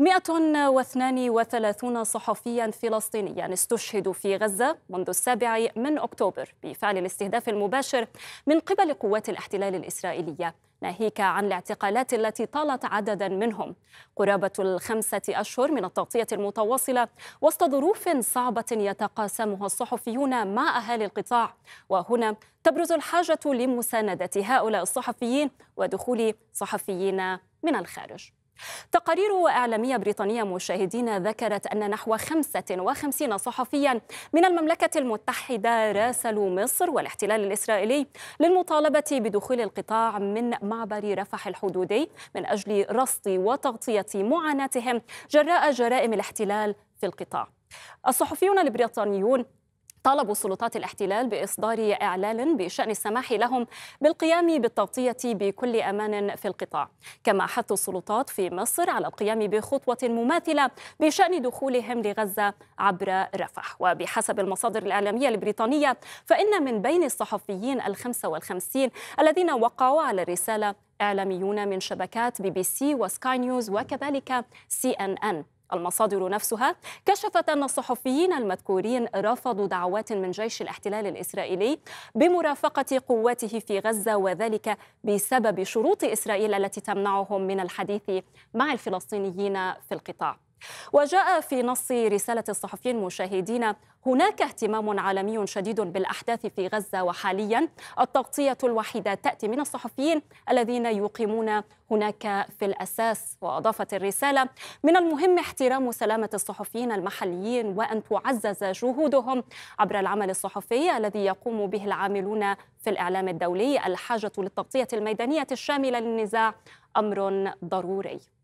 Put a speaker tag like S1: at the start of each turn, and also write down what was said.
S1: 132 صحفيا فلسطينيا استشهدوا في غزة منذ السابع من أكتوبر بفعل الاستهداف المباشر من قبل قوات الاحتلال الإسرائيلية ناهيك عن الاعتقالات التي طالت عددا منهم قرابة الخمسة أشهر من التغطية المتواصلة وسط ظروف صعبة يتقاسمها الصحفيون مع أهالي القطاع وهنا تبرز الحاجة لمساندة هؤلاء الصحفيين ودخول صحفيين من الخارج تقارير إعلامية بريطانية مشاهدين ذكرت أن نحو 55 صحفيا من المملكة المتحدة راسلوا مصر والاحتلال الإسرائيلي للمطالبة بدخول القطاع من معبر رفح الحدودي من أجل رصد وتغطية معاناتهم جراء جرائم الاحتلال في القطاع الصحفيون البريطانيون طالبوا سلطات الاحتلال باصدار اعلان بشان السماح لهم بالقيام بالتغطيه بكل امان في القطاع، كما حثوا السلطات في مصر على القيام بخطوه مماثله بشان دخولهم لغزه عبر رفح، وبحسب المصادر الاعلاميه البريطانيه فان من بين الصحفيين ال 55 الذين وقعوا على الرساله اعلاميون من شبكات بي بي سي وسكاي نيوز وكذلك سي ان ان المصادر نفسها كشفت أن الصحفيين المذكورين رفضوا دعوات من جيش الاحتلال الإسرائيلي بمرافقة قواته في غزة وذلك بسبب شروط إسرائيل التي تمنعهم من الحديث مع الفلسطينيين في القطاع وجاء في نص رسالة الصحفيين المشاهدين هناك اهتمام عالمي شديد بالأحداث في غزة وحاليا التغطية الوحيدة تأتي من الصحفيين الذين يقيمون هناك في الأساس وأضافت الرسالة من المهم احترام سلامة الصحفيين المحليين وأن تعزز جهودهم عبر العمل الصحفي الذي يقوم به العاملون في الإعلام الدولي الحاجة للتغطية الميدانية الشاملة للنزاع أمر ضروري